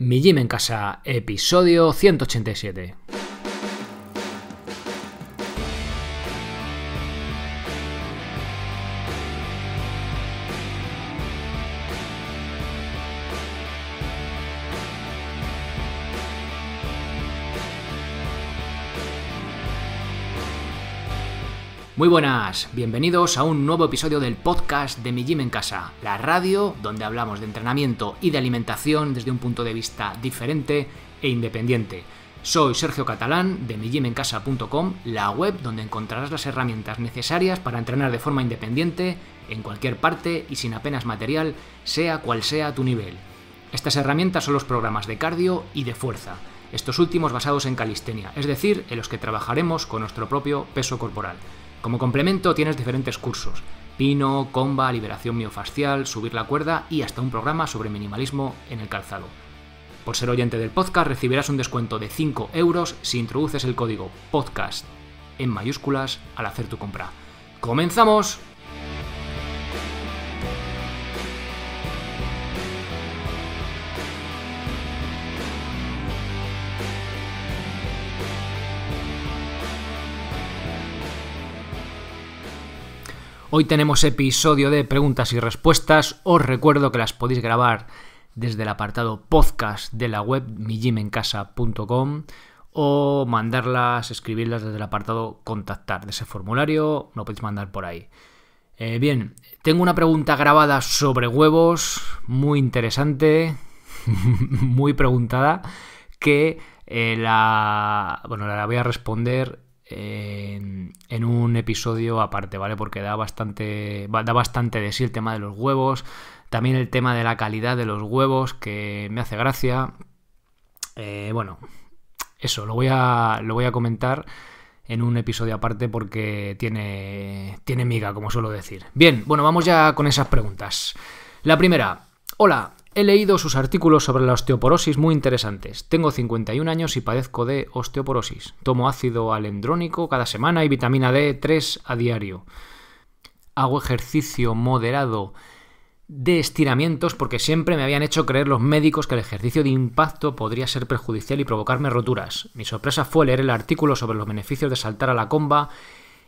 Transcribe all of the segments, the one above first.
Mi Gym en Casa, episodio 187. Muy buenas, bienvenidos a un nuevo episodio del podcast de Mi Gym en Casa, la radio donde hablamos de entrenamiento y de alimentación desde un punto de vista diferente e independiente. Soy Sergio Catalán de migimencasa.com, la web donde encontrarás las herramientas necesarias para entrenar de forma independiente en cualquier parte y sin apenas material, sea cual sea tu nivel. Estas herramientas son los programas de cardio y de fuerza, estos últimos basados en calistenia, es decir, en los que trabajaremos con nuestro propio peso corporal. Como complemento tienes diferentes cursos, pino, comba, liberación miofascial, subir la cuerda y hasta un programa sobre minimalismo en el calzado. Por ser oyente del podcast recibirás un descuento de 5 euros si introduces el código podcast en mayúsculas al hacer tu compra. ¡Comenzamos! Hoy tenemos episodio de preguntas y respuestas. Os recuerdo que las podéis grabar desde el apartado podcast de la web mijimencasa.com o mandarlas, escribirlas desde el apartado contactar de ese formulario, lo podéis mandar por ahí. Eh, bien, tengo una pregunta grabada sobre huevos, muy interesante, muy preguntada, que eh, la, bueno, la voy a responder en, un episodio aparte, ¿vale? Porque da bastante, da bastante de sí el tema de los huevos, también el tema de la calidad de los huevos, que me hace gracia. Eh, bueno, eso, lo voy, a, lo voy a comentar en un episodio aparte porque tiene, tiene miga, como suelo decir. Bien, bueno, vamos ya con esas preguntas. La primera, hola, He leído sus artículos sobre la osteoporosis muy interesantes. Tengo 51 años y padezco de osteoporosis. Tomo ácido alendrónico cada semana y vitamina D3 a diario. Hago ejercicio moderado de estiramientos porque siempre me habían hecho creer los médicos que el ejercicio de impacto podría ser perjudicial y provocarme roturas. Mi sorpresa fue leer el artículo sobre los beneficios de saltar a la comba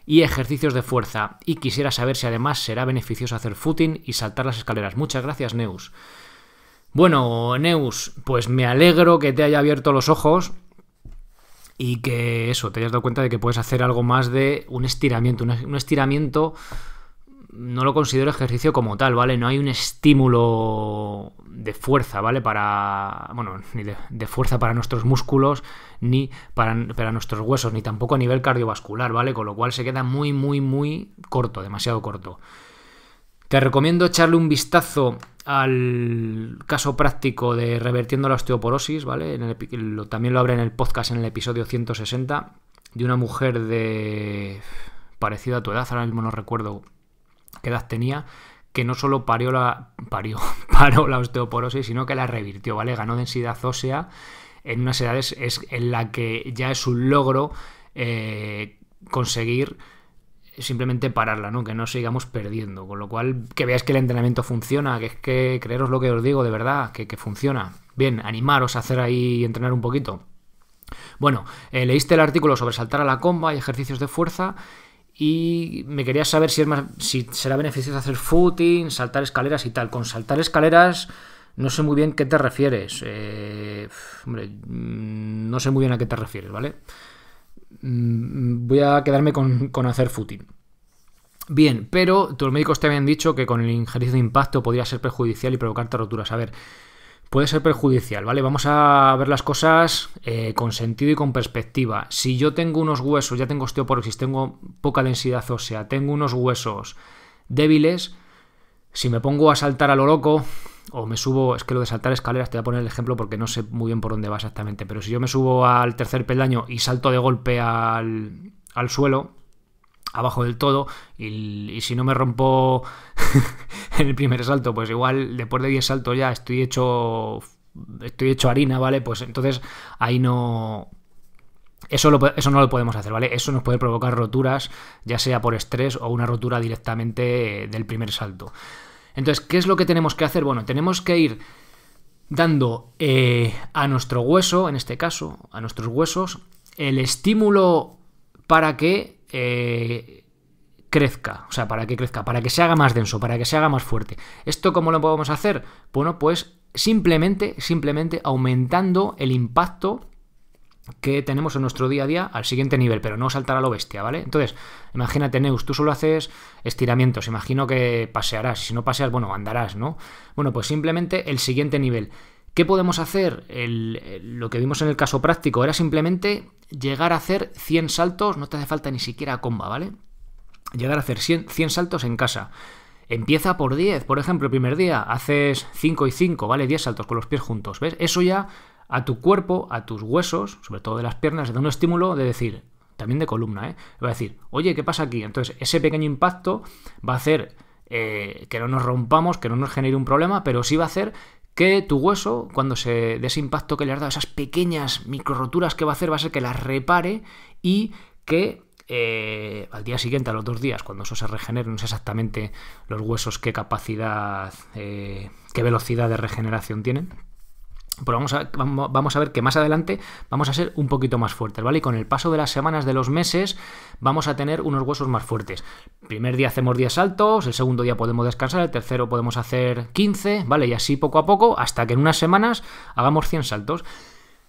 y ejercicios de fuerza y quisiera saber si además será beneficioso hacer footing y saltar las escaleras. Muchas gracias, Neus. Bueno, Neus, pues me alegro que te haya abierto los ojos y que eso, te hayas dado cuenta de que puedes hacer algo más de un estiramiento. Un estiramiento no lo considero ejercicio como tal, ¿vale? No hay un estímulo de fuerza, ¿vale? Para, bueno, ni de, fuerza para nuestros músculos, ni para, para, nuestros huesos, ni tampoco a nivel cardiovascular, ¿vale? Con lo cual se queda muy, muy, muy corto, demasiado corto. Te recomiendo echarle un vistazo al caso práctico de revertiendo la osteoporosis, ¿vale? En el, también lo abre en el podcast en el episodio 160, de una mujer de parecida a tu edad, ahora mismo no recuerdo qué edad tenía, que no solo parió la, parió, paró la osteoporosis, sino que la revirtió, ¿vale? Ganó densidad ósea en unas edades en la que ya es un logro eh, conseguir simplemente pararla, ¿no? Que no sigamos perdiendo. Con lo cual, que veáis que el entrenamiento funciona, que es que creeros lo que os digo, de verdad, que, funciona. Bien, animaros a hacer ahí entrenar un poquito. Bueno, eh, leíste el artículo sobre saltar a la comba y ejercicios de fuerza. Y me quería saber si, es más, si será beneficioso hacer footing, saltar escaleras y tal. Con saltar escaleras, no sé muy bien qué te refieres. Eh, hombre, mm, no sé muy bien a qué te refieres, ¿vale? Mm, voy a quedarme con, hacer footing. Bien, pero tus médicos te habían dicho que con el ejercicio de impacto podría ser perjudicial y provocarte roturas. A ver, puede ser perjudicial, ¿vale? Vamos a ver las cosas eh, con sentido y con perspectiva. Si yo tengo unos huesos, ya tengo osteoporosis, tengo poca densidad ósea, tengo unos huesos débiles, si me pongo a saltar a lo loco, o me subo, es que lo de saltar escaleras te voy a poner el ejemplo porque no sé muy bien por dónde va exactamente, pero si yo me subo al tercer peldaño y salto de golpe al, al suelo, abajo del todo, y, si no me rompo en el primer salto, pues igual después de 10 saltos ya estoy hecho estoy hecho harina, ¿vale? Pues entonces ahí no... Eso, eso no lo podemos hacer, ¿vale? Eso nos puede provocar roturas, ya sea por estrés o una rotura directamente del primer salto. Entonces, ¿qué es lo que tenemos que hacer? Bueno, tenemos que ir dando eh, a nuestro hueso, en este caso, a nuestros huesos, el estímulo para que eh, crezca, o sea, para que crezca, para que se haga más denso, para que se haga más fuerte. ¿Esto cómo lo podemos hacer? Bueno, pues simplemente, simplemente aumentando el impacto que tenemos en nuestro día a día al siguiente nivel, pero no saltar a lo bestia, ¿vale? Entonces, imagínate, Neus, tú solo haces estiramientos, imagino que pasearás, si no paseas, bueno, andarás, ¿no? Bueno, pues simplemente el siguiente nivel. ¿Qué podemos hacer? lo que vimos en el caso práctico era simplemente llegar a hacer 100 saltos, no te hace falta ni siquiera comba, ¿vale? Llegar a hacer 100, 100 saltos en casa. Empieza por 10, por ejemplo, el primer día haces 5 y 5, ¿vale? 10 saltos con los pies juntos, ¿ves? Eso ya a tu cuerpo, a tus huesos, sobre todo de las piernas, le da un estímulo de decir, también de columna, ¿eh? va a decir, oye, ¿qué pasa aquí? Entonces, ese pequeño impacto va a hacer eh, que no nos rompamos, que no nos genere un problema, pero sí va a hacer que tu hueso, cuando se dé ese impacto que le has dado, esas pequeñas micro roturas que va a hacer, va a ser que las repare y que eh, al día siguiente, a los dos días, cuando eso se regenere, no sé exactamente los huesos qué capacidad, eh, qué velocidad de regeneración tienen, pues vamos a, vamos a ver que más adelante vamos a ser un poquito más fuertes, ¿vale? Y con el paso de las semanas, de los meses, vamos a tener unos huesos más fuertes. primer día hacemos 10 saltos, el segundo día podemos descansar, el tercero podemos hacer 15, ¿vale? Y así poco a poco, hasta que en unas semanas hagamos 100 saltos.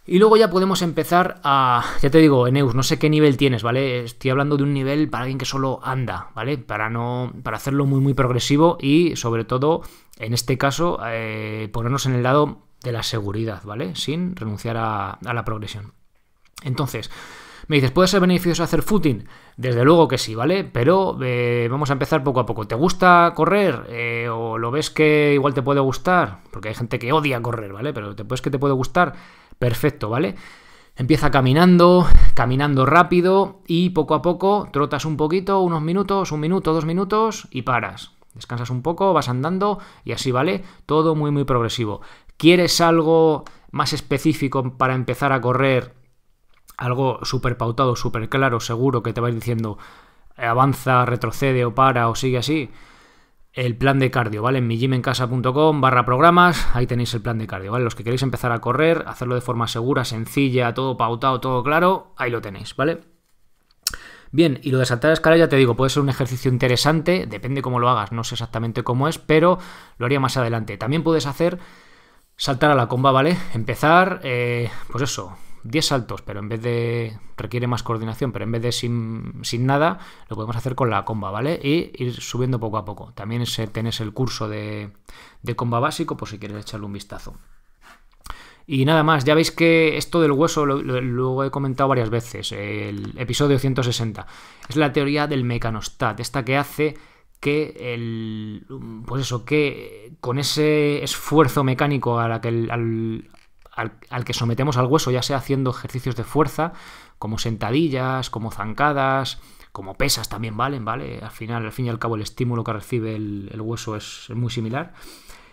Y luego ya podemos empezar a, ya te digo, Eneus, no sé qué nivel tienes, ¿vale? Estoy hablando de un nivel para alguien que solo anda, ¿vale? Para no, para hacerlo muy, muy progresivo y sobre todo, en este caso, eh, ponernos en el lado de la seguridad, ¿vale? Sin renunciar a, la progresión. Entonces, me dices, ¿puede ser beneficioso hacer footing? Desde luego que sí, ¿vale? Pero eh, vamos a empezar poco a poco. ¿Te gusta correr? Eh, ¿O lo ves que igual te puede gustar? Porque hay gente que odia correr, ¿vale? Pero te puedes que te puede gustar. Perfecto, ¿vale? Empieza caminando, caminando rápido y poco a poco trotas un poquito, unos minutos, un minuto, dos minutos y paras. Descansas un poco, vas andando y así, ¿vale? Todo muy, muy progresivo. ¿Quieres algo más específico para empezar a correr? Algo súper pautado, súper claro, seguro que te vais diciendo avanza, retrocede o para o sigue así. El plan de cardio, ¿vale? En mijimencasa.com barra programas, ahí tenéis el plan de cardio, ¿vale? Los que queréis empezar a correr, hacerlo de forma segura, sencilla, todo pautado, todo claro, ahí lo tenéis, ¿vale? Bien, y lo de saltar a escala ya te digo, puede ser un ejercicio interesante, depende cómo lo hagas, no sé exactamente cómo es, pero lo haría más adelante. También puedes hacer saltar a la comba, ¿vale? Empezar, eh, pues eso, 10 saltos, pero en vez de. requiere más coordinación, pero en vez de sin, nada, lo podemos hacer con la comba, ¿vale? Y ir subiendo poco a poco. También tenés el curso de, comba básico, por si quieres echarle un vistazo. Y nada más, ya veis que esto del hueso lo, lo, he comentado varias veces, el episodio 160. Es la teoría del mecanostat, esta que hace que el, pues eso, que con ese esfuerzo mecánico al, que sometemos al hueso, ya sea haciendo ejercicios de fuerza, como sentadillas, como zancadas, como pesas también valen, ¿vale? Al final, al fin y al cabo, el estímulo que recibe el, hueso es muy similar.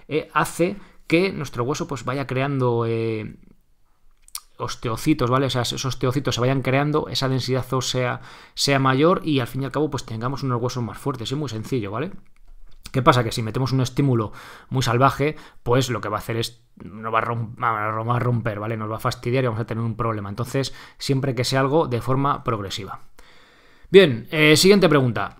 Eh, hace que nuestro hueso pues vaya creando eh, osteocitos, ¿vale? esos osteocitos se vayan creando, esa densidad ósea sea mayor y al fin y al cabo pues tengamos unos huesos más fuertes, es muy sencillo, ¿vale? ¿Qué pasa? Que si metemos un estímulo muy salvaje, pues lo que va a hacer es no va a romper, ¿vale? Nos va a fastidiar y vamos a tener un problema. Entonces, siempre que sea algo de forma progresiva. Bien, eh, siguiente pregunta.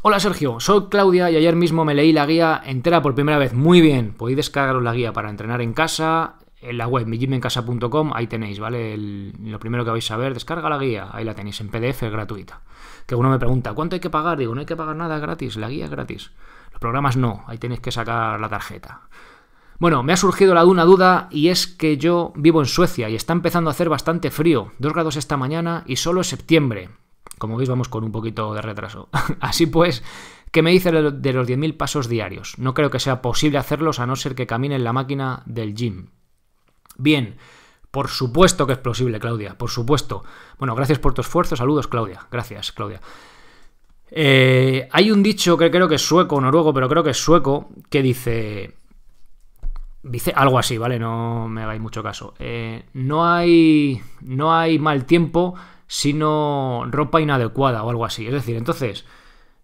Hola Sergio, soy Claudia y ayer mismo me leí la guía entera por primera vez. Muy bien, podéis descargaros la guía para entrenar en casa, en la web mijimencasa.com, ahí tenéis, ¿vale? lo primero que vais a ver, descarga la guía, ahí la tenéis en PDF, gratuita. Que uno me pregunta, ¿cuánto hay que pagar? Digo, no hay que pagar nada, gratis, la guía es gratis. Los programas no, ahí tenéis que sacar la tarjeta. Bueno, me ha surgido la una duda y es que yo vivo en Suecia y está empezando a hacer bastante frío, 2 grados esta mañana y solo es septiembre. Como veis vamos con un poquito de retraso. Así pues, ¿qué me dice de los 10.000 pasos diarios? No creo que sea posible hacerlos a no ser que camine en la máquina del gym. Bien, por supuesto que es posible, Claudia, por supuesto. Bueno, gracias por tu esfuerzo, saludos, Claudia. Gracias, Claudia. Eh, hay un dicho que creo que es sueco, noruego, pero creo que es sueco, que dice... Dice algo así, ¿vale? No me hagáis mucho caso. Eh, no, hay, no hay mal tiempo, sino ropa inadecuada o algo así. Es decir, entonces,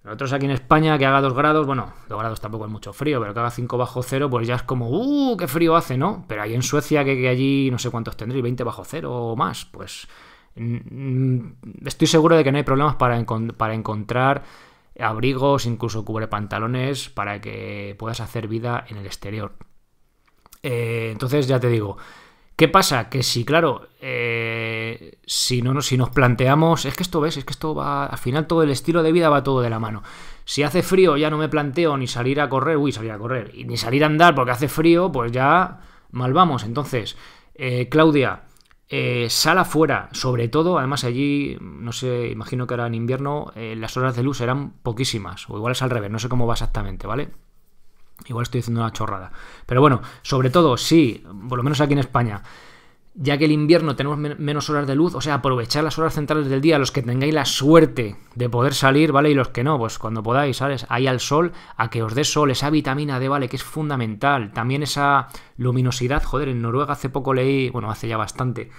nosotros aquí en España que haga 2 grados, bueno, 2 grados tampoco es mucho frío, pero que haga 5 bajo cero, pues ya es como, ¡uh! ¡Qué frío hace, ¿no? Pero ahí en Suecia, que, allí no sé cuántos tendréis, 20 bajo cero o más, pues estoy seguro de que no hay problemas para, encontrar abrigos, incluso cubre pantalones, para que puedas hacer vida en el exterior. Eh, entonces, ya te digo, ¿qué pasa? Que si, claro, eh, si, no, si nos planteamos, es que esto ves, es que esto va, al final todo el estilo de vida va todo de la mano. Si hace frío ya no me planteo ni salir a correr, uy, salir a correr, y ni salir a andar porque hace frío, pues ya mal vamos. Entonces, eh, Claudia, eh, sal afuera, sobre todo, además allí, no sé, imagino que ahora en invierno eh, las horas de luz serán poquísimas, o igual es al revés, no sé cómo va exactamente, ¿vale? Igual estoy diciendo una chorrada. Pero bueno, sobre todo, sí, por lo menos aquí en España, ya que el invierno tenemos menos horas de luz, o sea, aprovechar las horas centrales del día, los que tengáis la suerte de poder salir, ¿vale? Y los que no, pues cuando podáis, ¿sabes? Ahí al sol, a que os dé sol, esa vitamina D, ¿vale? Que es fundamental. También esa luminosidad, joder, en Noruega hace poco leí, bueno, hace ya bastante,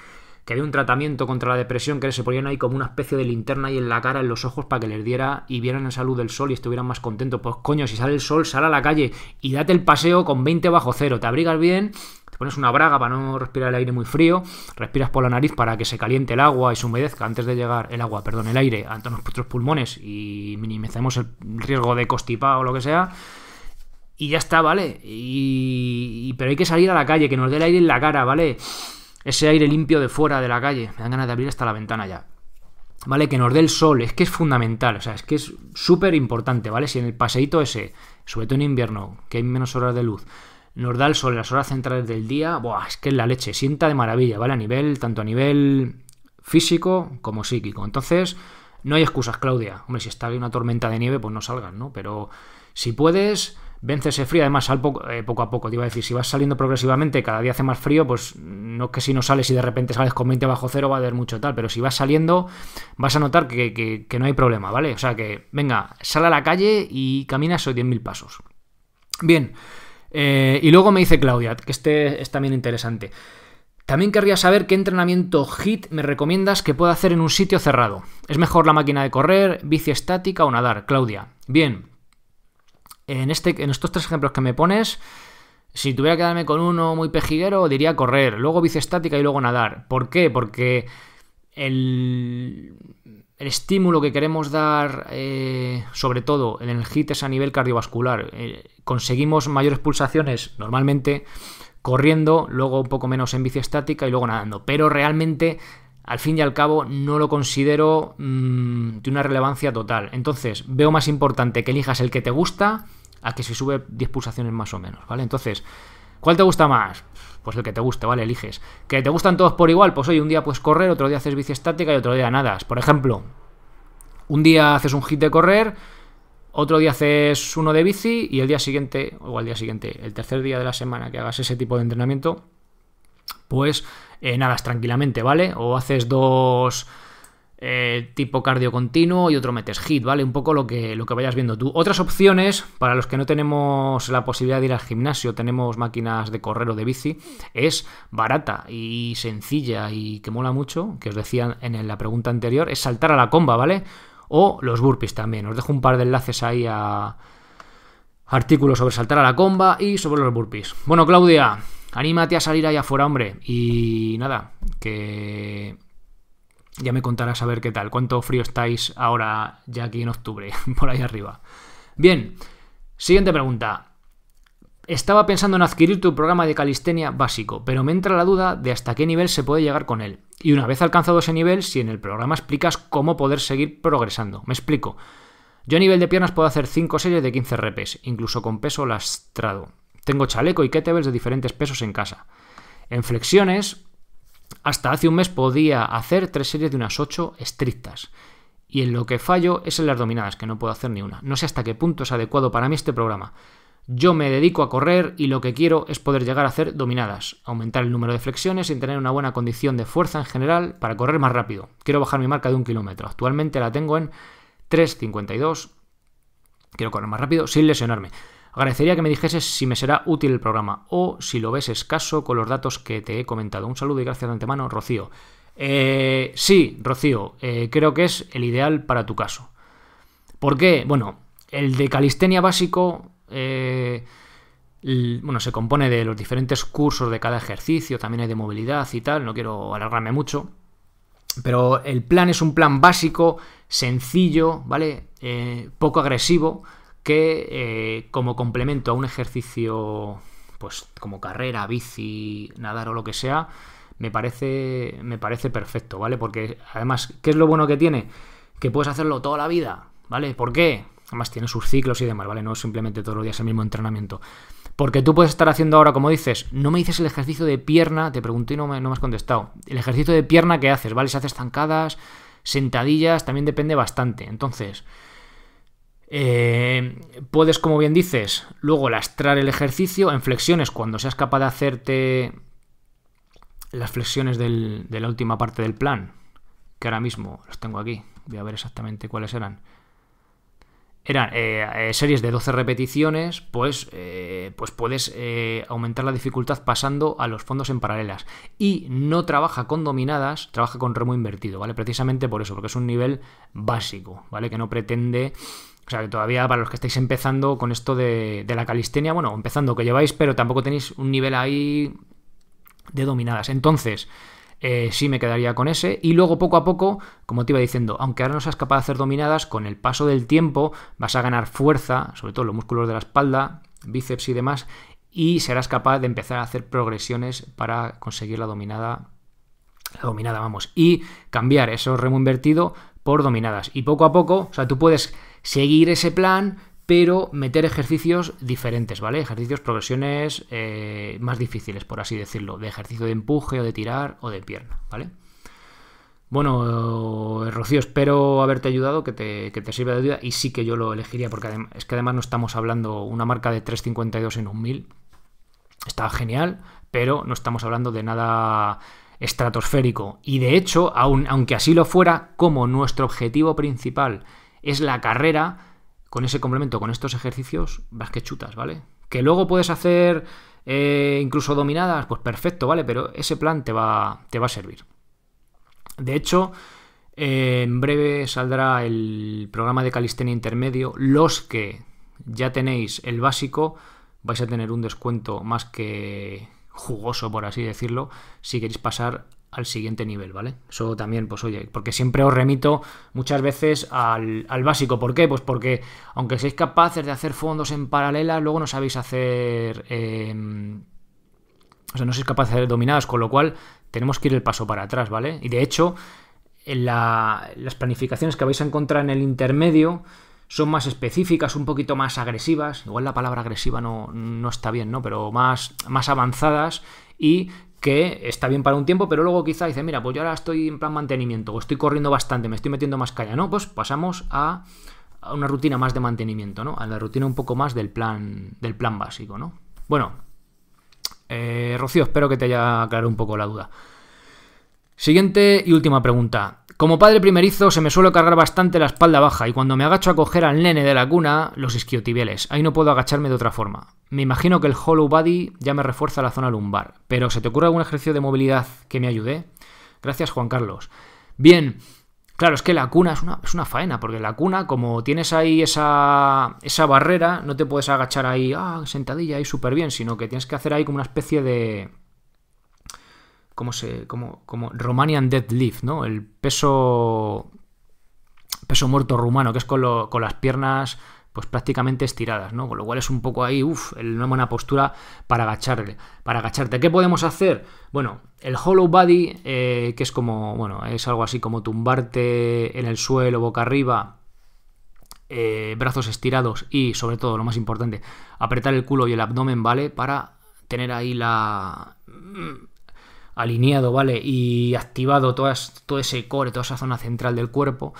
que había un tratamiento contra la depresión que se ponían ahí como una especie de linterna ahí en la cara, en los ojos, para que les diera y vieran la salud del sol y estuvieran más contentos. Pues coño, si sale el sol, sal a la calle y date el paseo con 20 bajo cero, te abrigas bien, te pones una braga para no respirar el aire muy frío, respiras por la nariz para que se caliente el agua y se humedezca antes de llegar el agua, perdón, el aire a nuestros pulmones y minimizamos el riesgo de costipado o lo que sea y ya está, ¿vale? Y, pero hay que salir a la calle, que nos dé el aire en la cara, ¿vale? ese aire limpio de fuera de la calle. Me dan ganas de abrir hasta la ventana ya. ¿Vale? Que nos dé el sol, es que es fundamental, o sea, es que es súper importante, ¿vale? Si en el paseíto ese, sobre todo en invierno, que hay menos horas de luz, nos da el sol en las horas centrales del día, ¡buah! Es que es la leche, sienta de maravilla, ¿vale? A nivel, tanto a nivel físico como psíquico. Entonces, no hay excusas, Claudia. Hombre, si está una tormenta de nieve, pues no salgas, ¿no? Pero si puedes, Vence ese frío, además al eh, poco, a poco, te iba a decir, si vas saliendo progresivamente, cada día hace más frío, pues no es que si no sales y de repente sales con 20 bajo cero va a haber mucho tal, pero si vas saliendo vas a notar que, no hay problema, ¿vale? O sea que, venga, sal a la calle y camina esos 10.000 pasos. Bien, eh, y luego me dice Claudia, que este es también interesante. También querría saber qué entrenamiento HIT me recomiendas que pueda hacer en un sitio cerrado. ¿Es mejor la máquina de correr, bici estática o nadar? Claudia. Bien, en, este, en estos tres ejemplos que me pones, si tuviera que darme con uno muy pejiguero, diría correr, luego biciestática y luego nadar. ¿Por qué? Porque el, estímulo que queremos dar, eh, sobre todo en el HIT, es a nivel cardiovascular. Eh, conseguimos mayores pulsaciones normalmente corriendo, luego un poco menos en biciestática y luego nadando. Pero realmente, al fin y al cabo, no lo considero mm, de una relevancia total. Entonces, veo más importante que elijas el que te gusta a que si sube 10 pulsaciones más o menos, ¿vale? Entonces, ¿cuál te gusta más? Pues el que te guste, ¿vale? Eliges. ¿Que te gustan todos por igual? Pues hoy un día puedes correr, otro día haces bici estática y otro día nada. Por ejemplo, un día haces un hit de correr, otro día haces uno de bici y el día siguiente, o al día siguiente, el tercer día de la semana que hagas ese tipo de entrenamiento, pues eh, nadas tranquilamente, ¿vale? O haces dos eh, tipo cardio continuo y otro metes hit, ¿vale? Un poco lo que, lo que vayas viendo tú. Otras opciones, para los que no tenemos la posibilidad de ir al gimnasio, tenemos máquinas de correr o de bici, es barata y sencilla y que mola mucho, que os decía en la pregunta anterior, es saltar a la comba, ¿vale? O los burpees también. Os dejo un par de enlaces ahí a artículos sobre saltar a la comba y sobre los burpees. Bueno, Claudia, anímate a salir allá afuera, hombre. Y nada, que ya me contarás a ver qué tal, cuánto frío estáis ahora ya aquí en octubre, por ahí arriba. Bien, siguiente pregunta. Estaba pensando en adquirir tu programa de calistenia básico, pero me entra la duda de hasta qué nivel se puede llegar con él. Y una vez alcanzado ese nivel, si en el programa explicas cómo poder seguir progresando. Me explico. Yo a nivel de piernas puedo hacer 5 series de 15 repes, incluso con peso lastrado. Tengo chaleco y kettlebells de diferentes pesos en casa. En flexiones hasta hace un mes podía hacer tres series de unas ocho estrictas. Y en lo que fallo es en las dominadas, que no puedo hacer ni una. No sé hasta qué punto es adecuado para mí este programa. Yo me dedico a correr y lo que quiero es poder llegar a hacer dominadas, aumentar el número de flexiones y tener una buena condición de fuerza en general para correr más rápido. Quiero bajar mi marca de un kilómetro. Actualmente la tengo en 3.52. Quiero correr más rápido sin lesionarme. Agradecería que me dijese si me será útil el programa o si lo ves escaso con los datos que te he comentado. Un saludo y gracias de antemano, Rocío. Eh, sí, Rocío, eh, creo que es el ideal para tu caso. ¿Por qué? Bueno, el de calistenia básico eh, bueno, se compone de los diferentes cursos de cada ejercicio, también hay de movilidad y tal, no quiero alargarme mucho. Pero el plan es un plan básico, sencillo, ¿vale? poco agresivo que eh, como complemento a un ejercicio pues como carrera, bici, nadar o lo que sea, me parece, me parece perfecto, ¿vale? Porque además, ¿qué es lo bueno que tiene? Que puedes hacerlo toda la vida, ¿vale? ¿Por qué? Además tiene sus ciclos y demás, ¿vale? No simplemente todos los días el mismo entrenamiento. Porque tú puedes estar haciendo ahora, como dices, no me dices el ejercicio de pierna, te pregunté y no me, no has contestado. El ejercicio de pierna que haces, ¿vale? Si haces zancadas, sentadillas, también depende bastante. Entonces, eh, puedes, como bien dices, luego lastrar el ejercicio en flexiones cuando seas capaz de hacerte las flexiones de la última parte del plan, que ahora mismo los tengo aquí. Voy a ver exactamente cuáles eran. Eran eh, eh, series de 12 repeticiones, pues, eh, pues puedes aumentar la dificultad pasando a los fondos en paralelas. Y no trabaja con dominadas, trabaja con remo invertido, ¿vale? Precisamente por eso, porque es un nivel básico, ¿vale? Que no pretende o sea que todavía para los que estáis empezando con esto de, la calistenia, bueno, empezando que lleváis, pero tampoco tenéis un nivel ahí de dominadas. Entonces, eh, sí me quedaría con ese. Y luego poco a poco, como te iba diciendo, aunque ahora no seas capaz de hacer dominadas, con el paso del tiempo vas a ganar fuerza, sobre todo los músculos de la espalda, bíceps y demás, y serás capaz de empezar a hacer progresiones para conseguir la dominada. La dominada, vamos. Y cambiar eso remo invertido por dominadas. Y poco a poco, o sea, tú puedes seguir ese plan, pero meter ejercicios diferentes, ¿vale? Ejercicios, progresiones eh, más difíciles, por así decirlo, de ejercicio de empuje o de tirar o de pierna, ¿vale? Bueno, eh, Rocío, espero haberte ayudado, que te, que te sirva de ayuda y sí que yo lo elegiría porque es que además no estamos hablando una marca de 3.52 en un 1000. Está genial, pero no estamos hablando de nada estratosférico. Y de hecho, aunque así lo fuera, como nuestro objetivo principal es la carrera, con ese complemento, con estos ejercicios, vas que chutas, ¿vale? Que luego puedes hacer eh, incluso dominadas, pues perfecto, ¿vale? Pero ese plan te va, te va a servir. De hecho, eh, en breve saldrá el programa de calistenia intermedio. Los que ya tenéis el básico, vais a tener un descuento más que jugoso, por así decirlo, si queréis pasar al siguiente nivel, ¿vale? Eso también, pues oye, porque siempre os remito muchas veces al, básico. ¿Por qué? Pues porque aunque seáis capaces de hacer fondos en paralela, luego no sabéis hacer... Em, o sea, no sois capaces de dominadas, con lo cual tenemos que ir el paso para atrás, ¿vale? Y de hecho, las planificaciones que vais a encontrar en el intermedio son más específicas, un poquito más agresivas, igual la palabra agresiva no, está bien, ¿no? Pero más, más avanzadas y que está bien para un tiempo, pero luego quizá dice, mira, pues yo ahora estoy en plan mantenimiento, o estoy corriendo bastante, me estoy metiendo más caña, ¿no? Pues pasamos a, una rutina más de mantenimiento, ¿no? A la rutina un poco más del plan, del plan básico, ¿no? Bueno, eh, Rocío, espero que te haya aclarado un poco la duda. Siguiente y última pregunta. Como padre primerizo se me suele cargar bastante la espalda baja y cuando me agacho a coger al nene de la cuna, los isquiotibiales. Ahí no puedo agacharme de otra forma. Me imagino que el hollow body ya me refuerza la zona lumbar. Pero ¿se te ocurre algún ejercicio de movilidad que me ayude? Gracias Juan Carlos. Bien, Claro, es que la cuna es una, es una, faena, porque la cuna, como tienes ahí esa, esa barrera, no te puedes agachar ahí, ah, sentadilla, ahí súper bien, sino que tienes que hacer ahí como una especie de, ¿Cómo se.? Como, como Romanian deadlift, ¿no? El peso. Peso muerto rumano, que es con, las piernas pues prácticamente estiradas, ¿no? Con lo cual es un poco ahí, uff, una buena postura para agacharle, para agacharte. ¿Qué podemos hacer? Bueno, el hollow body, eh, que es como, bueno, es algo así como tumbarte en el suelo, boca arriba, eh, brazos estirados y, sobre todo, lo más importante, apretar el culo y el abdomen, ¿vale? Para tener ahí la alineado, ¿vale? Y activado todo ese core, toda esa zona central del cuerpo,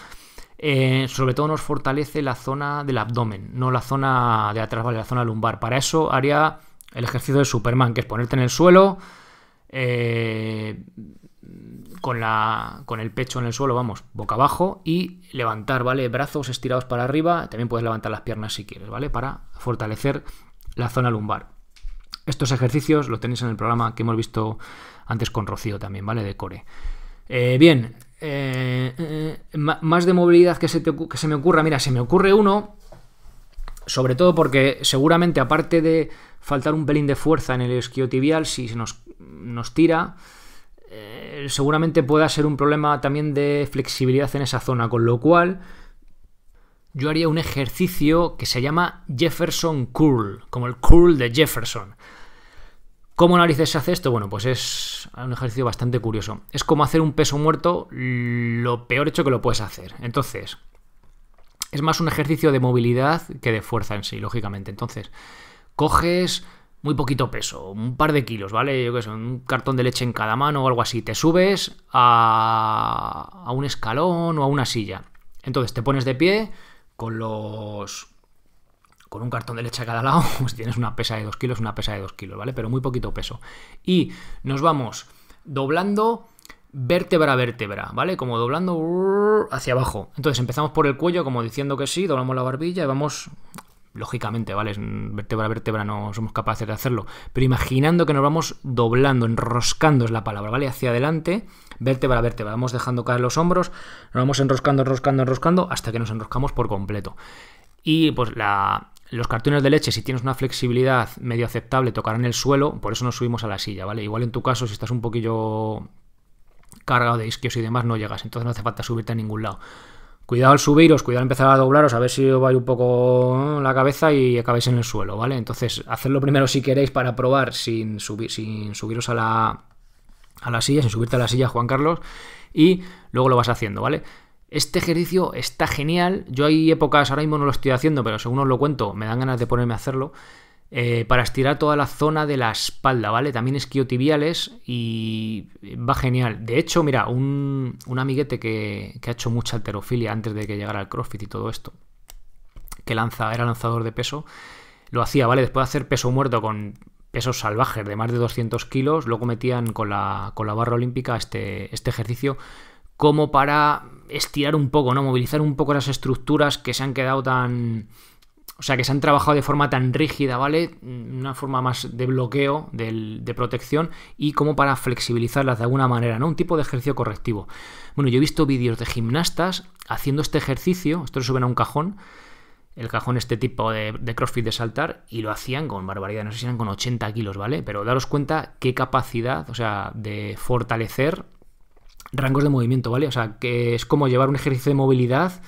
eh, sobre todo nos fortalece la zona del abdomen, no la zona de atrás, ¿vale? La zona lumbar. Para eso haría el ejercicio de Superman, que es ponerte en el suelo, eh, con, la, con el pecho en el suelo, vamos, boca abajo y levantar, ¿vale? Brazos estirados para arriba, también puedes levantar las piernas si quieres, ¿vale? Para fortalecer la zona lumbar. Estos ejercicios los tenéis en el programa que hemos visto antes con Rocío también, ¿vale? De Core. Eh, bien, eh, eh, más de movilidad que se, me ocurra. Mira, se me ocurre uno, sobre todo porque seguramente aparte de faltar un pelín de fuerza en el tibial, si se nos, tira, seguramente pueda ser un problema también de flexibilidad en esa zona, con lo cual yo haría un ejercicio que se llama Jefferson Curl, como el curl de Jefferson. ¿Cómo narices se hace esto? Bueno, pues es un ejercicio bastante curioso. Es como hacer un peso muerto lo peor hecho que lo puedes hacer. Entonces, es más un ejercicio de movilidad que de fuerza en sí, lógicamente. Entonces, coges muy poquito peso, un par de kilos, ¿vale? Yo qué sé, un cartón de leche en cada mano o algo así. Te subes a, a un escalón o a una silla. Entonces te pones de pie con los con un cartón de leche a cada lado, pues tienes una pesa de 2 kilos, una pesa de 2 kilos, ¿vale? Pero muy poquito peso. Y nos vamos doblando vértebra a vértebra, ¿vale? Como doblando hacia abajo. Entonces empezamos por el cuello, como diciendo que sí, doblamos la barbilla y vamos lógicamente, ¿vale? Vértebra a vértebra no somos capaces de hacerlo, pero imaginando que nos vamos doblando, enroscando es la palabra, ¿vale? Hacia adelante, vértebra a vértebra, vamos dejando caer los hombros, nos vamos enroscando, enroscando, enroscando, hasta que nos enroscamos por completo. Y pues la, los cartones de leche, si tienes una flexibilidad medio aceptable, tocarán el suelo, por eso nos subimos a la silla, ¿vale? Igual en tu caso, si estás un poquillo cargado de isquios y demás, no llegas, entonces no hace falta subirte a ningún lado. Cuidado al subiros, cuidado al empezar a doblaros, a ver si os ir un poco la cabeza y acabáis en el suelo, ¿vale? Entonces, hacedlo primero si queréis para probar sin, sin subiros a la, a la silla, sin subirte a la silla, Juan Carlos, y luego lo vas haciendo, ¿vale? Este ejercicio está genial. Yo hay épocas, ahora mismo no lo estoy haciendo, pero según os lo cuento, me dan ganas de ponerme a hacerlo. Eh, para estirar toda la zona de la espalda, ¿vale? También tibiales y va genial. De hecho, mira, un, amiguete que, ha hecho mucha alterofilia antes de que llegara al CrossFit y todo esto, que lanza, era lanzador de peso, lo hacía, ¿vale? Después de hacer peso muerto con pesos salvajes de más de 200 kilos, luego metían con la, barra olímpica este, este ejercicio como para estirar un poco, ¿no? Movilizar un poco las estructuras que se han quedado tan... O sea, que se han trabajado de forma tan rígida, ¿vale? Una forma más de bloqueo, de, protección y como para flexibilizarlas de alguna manera, ¿no? Un tipo de ejercicio correctivo. Bueno, yo he visto vídeos de gimnastas haciendo este ejercicio, esto lo suben a un cajón, el cajón este tipo de crossfit de saltar, y lo hacían con barbaridad, no sé si eran con 80 kilos, ¿vale? Pero daros cuenta qué capacidad, o sea, de fortalecer rangos de movimiento, ¿vale? O sea, que es como llevar un ejercicio de movilidad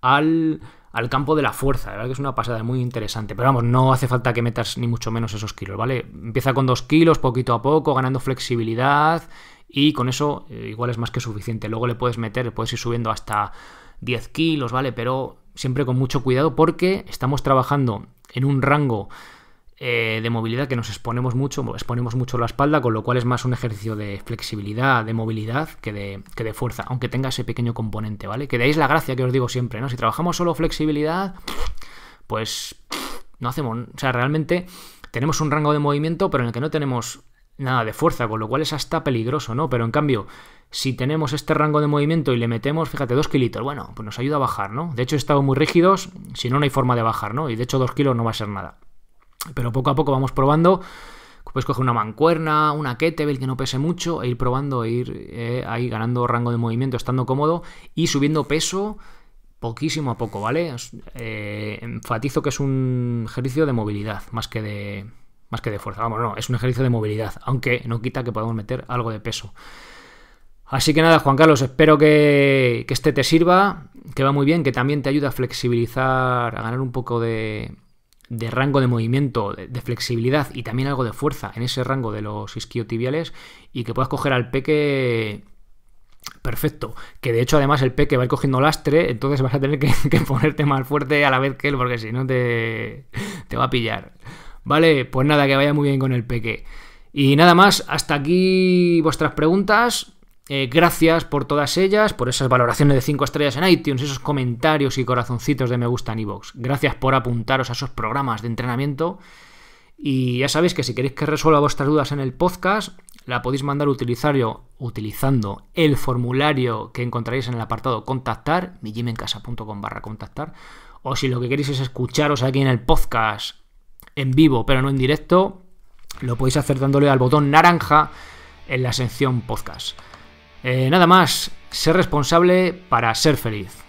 al, al campo de la fuerza, verdad que es una pasada muy interesante, pero vamos, no hace falta que metas ni mucho menos esos kilos, ¿vale? Empieza con dos kilos poquito a poco, ganando flexibilidad y con eso eh, igual es más que suficiente, luego le puedes meter, puedes ir subiendo hasta 10 kilos, ¿vale? Pero siempre con mucho cuidado porque estamos trabajando en un rango eh, de movilidad que nos exponemos mucho, exponemos mucho la espalda, con lo cual es más un ejercicio de flexibilidad, de movilidad que de, fuerza, aunque tenga ese pequeño componente, ¿vale? Que deis la gracia que os digo siempre, ¿no? Si trabajamos solo flexibilidad, pues no hacemos, o sea, realmente tenemos un rango de movimiento, pero en el que no tenemos nada de fuerza, con lo cual es hasta peligroso, ¿no? Pero en cambio, si tenemos este rango de movimiento y le metemos, fíjate, dos kilos, bueno, pues nos ayuda a bajar, ¿no? De hecho, he estado muy rígidos, si no, no hay forma de bajar, ¿no? Y de hecho, dos kilos no va a ser nada. Pero poco a poco vamos probando. Puedes coger una mancuerna, una kettlebell que no pese mucho, e ir probando, e ir eh, ahí ganando rango de movimiento, estando cómodo y subiendo peso poquísimo a poco, ¿vale? Eh, enfatizo que es un ejercicio de movilidad, más que de, más que de fuerza. Vamos, no, es un ejercicio de movilidad, aunque no quita que podamos meter algo de peso. Así que nada, Juan Carlos, espero que, que este te sirva, que va muy bien, que también te ayuda a flexibilizar, a ganar un poco de, de rango de movimiento, de, flexibilidad y también algo de fuerza en ese rango de los isquiotibiales y que puedas coger al peque perfecto. Que de hecho, además, el peque va a ir cogiendo lastre, entonces vas a tener que, que ponerte más fuerte a la vez que él, porque si no te, te va a pillar. Vale, pues nada, que vaya muy bien con el peque. Y nada más, hasta aquí vuestras preguntas. Eh, gracias por todas ellas, por esas valoraciones de 5 estrellas en iTunes, esos comentarios y corazoncitos de me gusta en iVoox. Gracias por apuntaros a esos programas de entrenamiento. Y ya sabéis que si queréis que resuelva vuestras dudas en el podcast, la podéis mandar utilizando el formulario que encontraréis en el apartado contactar, mijimencasa.com barra contactar. O si lo que queréis es escucharos aquí en el podcast en vivo, pero no en directo, lo podéis hacer dándole al botón naranja en la sección podcast. Eh, nada más, ser responsable para ser feliz.